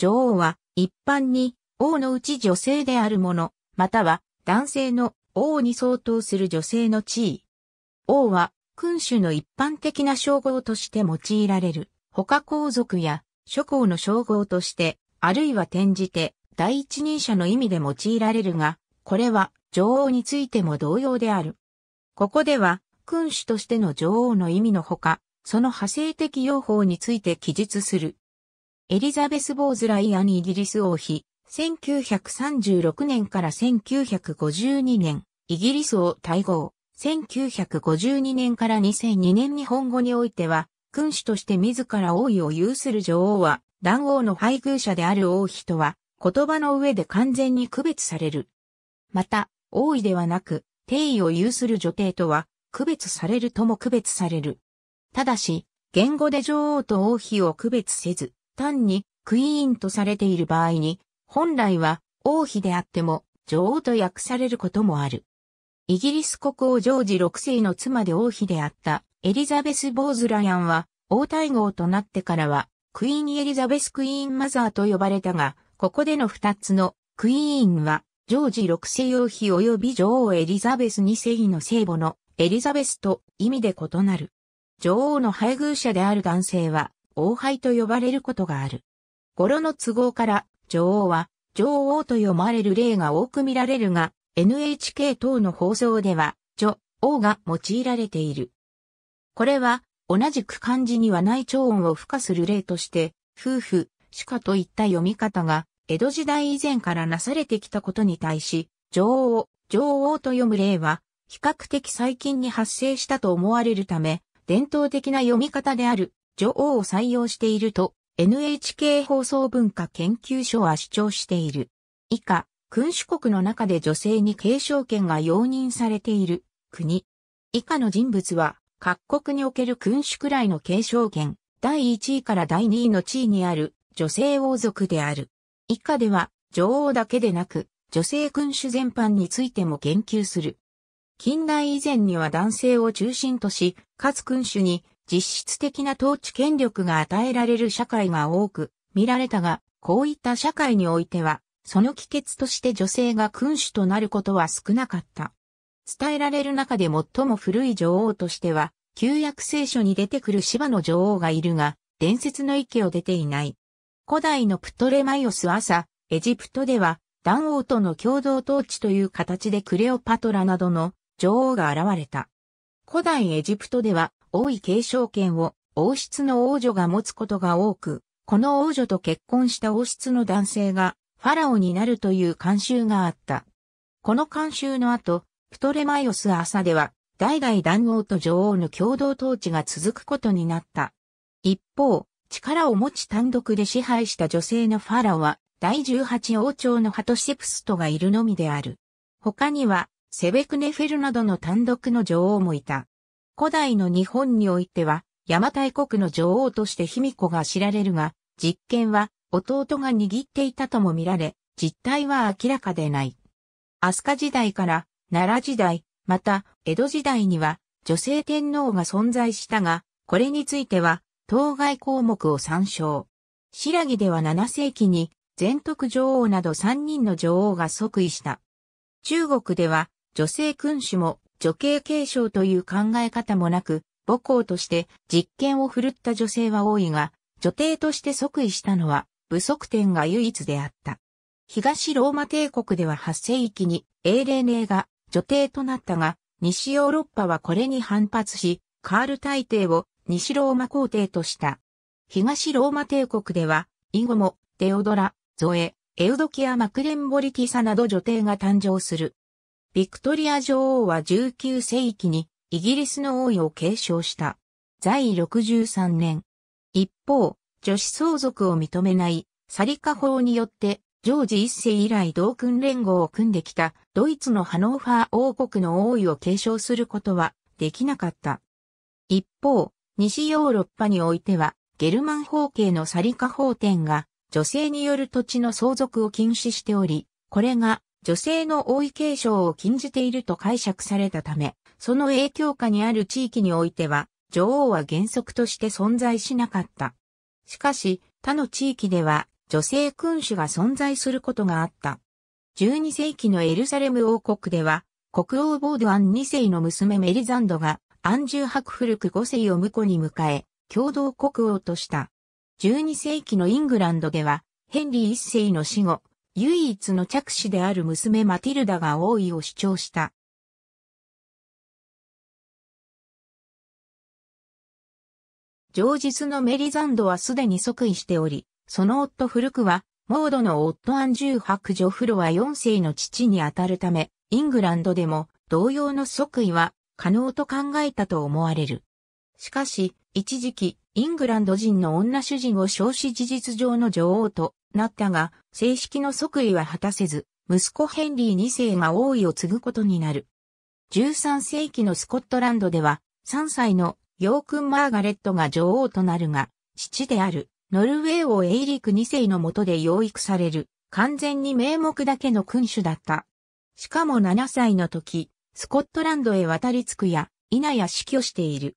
女王は一般に王のうち女性であるもの、または男性の王に相当する女性の地位。王は君主の一般的な称号として用いられる。他皇族や諸侯の称号として、あるいは転じて第一人者の意味で用いられるが、これは女王についても同様である。ここでは君主としての女王の意味のほか、その派生的用法について記述するエリザベス・ボーズ・ライアンイギリス王妃、1936年から1952年、イギリス王対合、1952年から2002年日本語においては、君主として自ら王位を有する女王は、男王の配偶者である王妃とは、言葉の上で完全に区別される。また、王位ではなく、帝位を有する女帝とは、区別されるとも区別される。ただし、言語で女王と王妃を区別せず、単にクイーンとされている場合に、本来は王妃であっても女王と訳されることもある。イギリス国王ジョージ6世の妻で王妃であったエリザベス・ボーズラアンは王太后となってからはクイーン・エリザベス・クイーン・マザーと呼ばれたが、ここでの2つのクイーンはジョージ6世王妃及び女王エリザベス2世の聖母のエリザベスと意味で異なる。女王の配偶者である男性は王杯と呼ばれることがある。語呂の都合から、女王は、女王と読まれる例が多く見られるが、NHK 等の放送では、女王が用いられている。これは、同じく漢字にはない音を付加する例として、夫婦、鹿といった読み方が、江戸時代以前からなされてきたことに対し、女王、女王と読む例は、比較的最近に発生したと思われるため、伝統的な読み方である女王を採用していると NHK 放送文化研究所は主張している。以下、君主国の中で女性に継承権が容認されている国。以下の人物は各国における君主くらいの継承権第1位から第2位の地位にある女性王族である。以下では女王だけでなく女性君主全般についても言及する。近代以前には男性を中心とし、かつ君主に実質的な統治権力が与えられる社会が多く見られたが、こういった社会においては、その帰結として女性が君主となることは少なかった。伝えられる中で最も古い女王としては、旧約聖書に出てくる芝の女王がいるが、伝説の域を出ていない。古代のプトレマイオス朝、エジプトでは、男王との共同統治という形でクレオパトラなどの女王が現れた。古代エジプトでは、王位継承権を王室の王女が持つことが多く、この王女と結婚した王室の男性がファラオになるという慣習があった。この慣習の後、プトレマイオス・アサでは、代々男王と女王の共同統治が続くことになった。一方、力を持ち単独で支配した女性のファラオは、第18王朝のハトシェプストがいるのみである。他には、セベクネフェルなどの単独の女王もいた。古代の日本においては、邪馬台国の女王として卑弥呼が知られるが、実験は弟が握っていたとも見られ、実態は明らかでない。飛鳥時代から奈良時代、また江戸時代には女性天皇が存在したが、これについては当該項目を参照。白木では7世紀に全徳女王など3人の女王が即位した。中国では女性君主も女系継承という考え方もなく、母校として実験を振るった女性は多いが、女帝として即位したのは、武則天が唯一であった。東ローマ帝国では8世紀に英霊令が女帝となったが、西ヨーロッパはこれに反発し、カール大帝を西ローマ皇帝とした。東ローマ帝国では、以後も、デオドラ、ゾエ、エウドキア・マクレンボリティサなど女帝が誕生する。ビクトリア女王は19世紀にイギリスの王位を継承した。在位63年。一方、女子相続を認めないサリカ法によってジョージ一世以来同君連合を組んできたドイツのハノーファー王国の王位を継承することはできなかった。一方、西ヨーロッパにおいてはゲルマン法系のサリカ法典が女性による土地の相続を禁止しており、これが女性の王位継承を禁じていると解釈されたため、その影響下にある地域においては、女王は原則として存在しなかった。しかし、他の地域では、女性君主が存在することがあった。12世紀のエルサレム王国では、国王ボードアン2世の娘メリザンドが、アンジュハクフルク5世を婿に迎え、共同国王とした。12世紀のイングランドでは、ヘンリー1世の死後、唯一の着手である娘マティルダが王位を主張した。ジョージのメリザンドはすでに即位しており、その夫古くは、モードの夫アンジュージ女フロは4世の父にあたるため、イングランドでも同様の即位は可能と考えたと思われる。しかし、一時期、イングランド人の女主人を少子事実上の女王となったが、正式の即位は果たせず、息子ヘンリー2世が王位を継ぐことになる。13世紀のスコットランドでは、3歳のヨークン・マーガレットが女王となるが、父であるノルウェー王エイリク2世の下で養育される、完全に名目だけの君主だった。しかも7歳の時、スコットランドへ渡り着くや、否や死去している。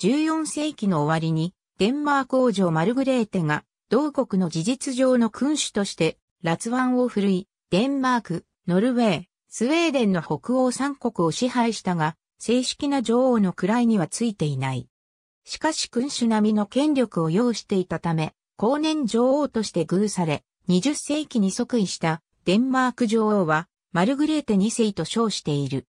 14世紀の終わりに、デンマーク王女マルグレーテが同国の事実上の君主として、辣腕を振るい、デンマーク、ノルウェー、スウェーデンの北欧三国を支配したが、正式な女王の位にはついていない。しかし君主並みの権力を要していたため、後年女王として偶され、20世紀に即位したデンマーク女王は、マルグレーテ2世と称している。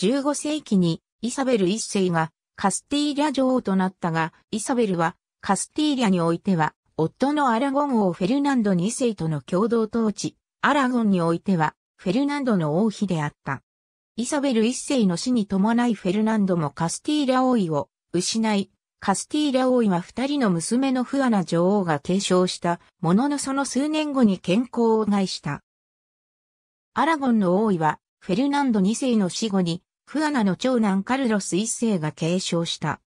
15世紀にイサベル1世がカスティーリャ女王となったが、イサベルはカスティーリャにおいては夫のアラゴン王フェルナンド2世との共同統治、アラゴンにおいては、フェルナンドの王妃であった。イサベル1世の死に伴いフェルナンドもカスティーラ王位を失い、カスティーラ王位は二人の娘のフアナ女王が継承したもののその数年後に健康を害した。アラゴンの王位はフェルナンド2世の死後にフアナの長男カルロス1世が継承した。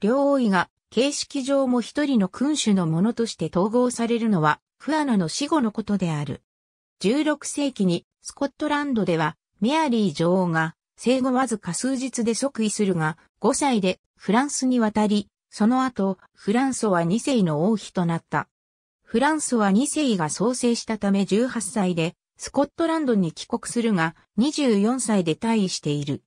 両王位が形式上も一人の君主のものとして統合されるのは、フアナの死後のことである。16世紀に、スコットランドでは、メアリー女王が、生後わずか数日で即位するが、5歳でフランスに渡り、その後、フランソワ2世の王妃となった。フランソワ2世が創生したため18歳で、スコットランドに帰国するが、24歳で退位している。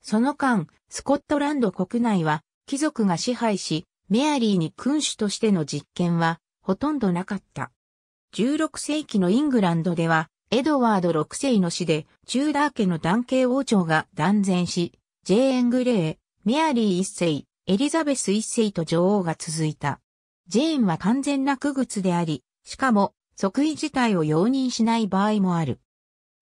その間、スコットランド国内は、貴族が支配し、メアリーに君主としての実権はほとんどなかった。16世紀のイングランドでは、エドワード6世の死で、チューダー家の男系王朝が断然し、ジェーン・グレー、メアリー1世、エリザベス1世と女王が続いた。ジェーンは完全な区物であり、しかも、即位自体を容認しない場合もある。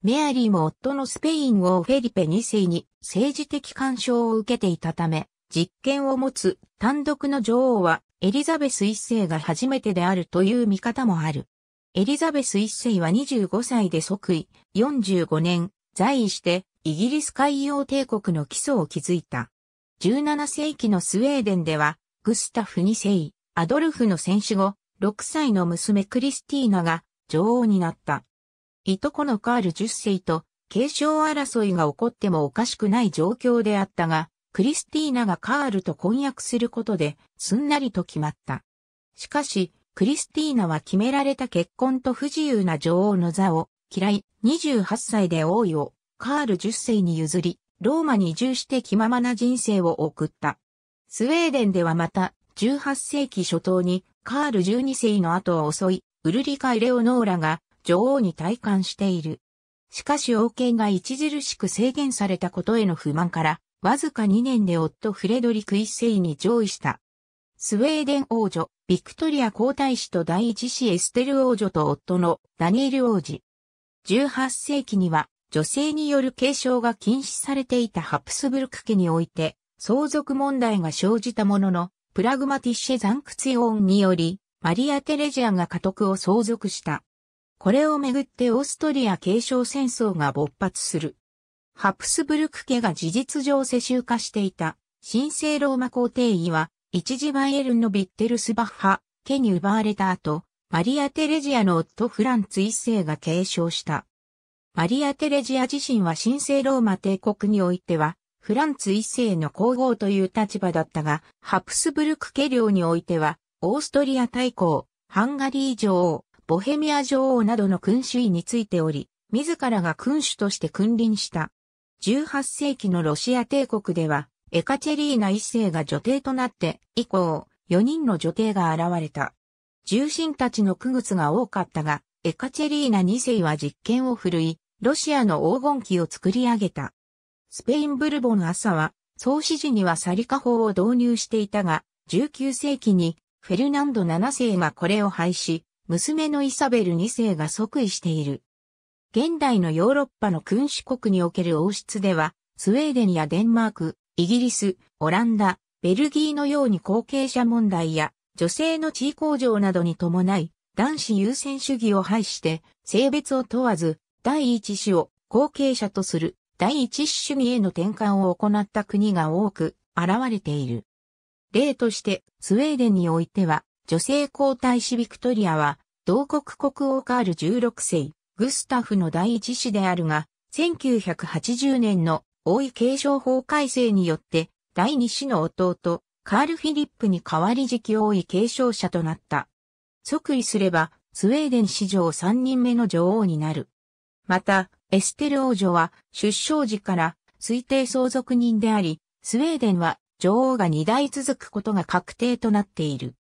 メアリーも夫のスペイン王フェリペ2世に政治的干渉を受けていたため、実権を持つ単独の女王はエリザベス一世が初めてであるという見方もある。エリザベス一世は25歳で即位、45年、在位して、イギリス海洋帝国の基礎を築いた。17世紀のスウェーデンでは、グスタフ2世、アドルフの戦死後、6歳の娘クリスティーナが女王になった。いとこのカール10世と継承争いが起こってもおかしくない状況であったが、クリスティーナがカールと婚約することで、すんなりと決まった。しかし、クリスティーナは決められた結婚と不自由な女王の座を嫌い、28歳で王位をカール10世に譲り、ローマに移住して気ままな人生を送った。スウェーデンではまた、18世紀初頭にカール12世の後を襲い、ウルリカ・エレオノーラが女王に退官している。しかし王権が著しく制限されたことへの不満から、わずか2年で夫フレドリク一世に上位した。スウェーデン王女、ビクトリア皇太子と第一子エステル王女と夫のダニエル王子。18世紀には女性による継承が禁止されていたハプスブルク家において相続問題が生じたものの、プラグマティッシェザンクツィオンにより、マリア・テレジアが家督を相続した。これをめぐってオーストリア継承戦争が勃発する。ハプスブルク家が事実上世襲化していた、神聖ローマ皇帝位は、一時バイエルンのビッテルスバッハ、家に奪われた後、マリア・テレジアの夫フランツ一世が継承した。マリア・テレジア自身は神聖ローマ帝国においては、フランツ一世の皇后という立場だったが、ハプスブルク家領においては、オーストリア大公、ハンガリー女王、ボヘミア女王などの君主位についており、自らが君主として君臨した。18世紀のロシア帝国では、エカチェリーナ一世が女帝となって以降、4人の女帝が現れた。重臣たちの区靴が多かったが、エカチェリーナ二世は実権を振るい、ロシアの黄金期を作り上げた。スペインブルボン朝は、創始時にはサリカ法を導入していたが、19世紀にフェルナンド7世がこれを廃止、娘のイサベル2世が即位している。現代のヨーロッパの君主国における王室では、スウェーデンやデンマーク、イギリス、オランダ、ベルギーのように後継者問題や女性の地位向上などに伴い、男子優先主義を排して、性別を問わず、第一子を後継者とする第一子主義への転換を行った国が多く現れている。例として、スウェーデンにおいては、女性皇太子ビクトリアは、同国国王カール16世、グスタフの第一子であるが、1980年の王位継承法改正によって第二子の弟、カール・フィリップに代わり時期王位継承者となった。即位すれば、スウェーデン史上3人目の女王になる。また、エステル王女は出生時から推定相続人であり、スウェーデンは女王が2代続くことが確定となっている。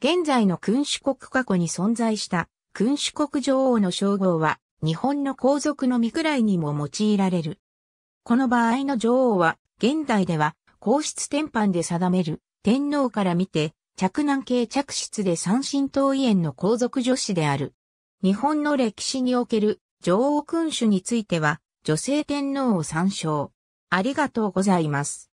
現在の君主国過去に存在した君主国女王の称号は、日本の皇族のくらいにも用いられる。この場合の女王は、現代では、皇室天般で定める、天皇から見て、着難系着室で三神位園の皇族女子である。日本の歴史における女王君主については、女性天皇を参照。ありがとうございます。